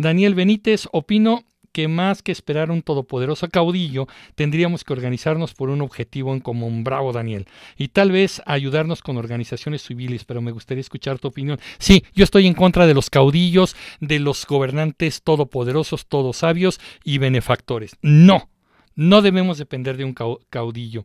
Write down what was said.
Daniel Benítez, opino que más que esperar un todopoderoso caudillo, tendríamos que organizarnos por un objetivo en común. Bravo, Daniel. Y tal vez ayudarnos con organizaciones civiles, pero me gustaría escuchar tu opinión. Sí, yo estoy en contra de los caudillos, de los gobernantes todopoderosos, todos sabios y benefactores. No, no debemos depender de un caudillo.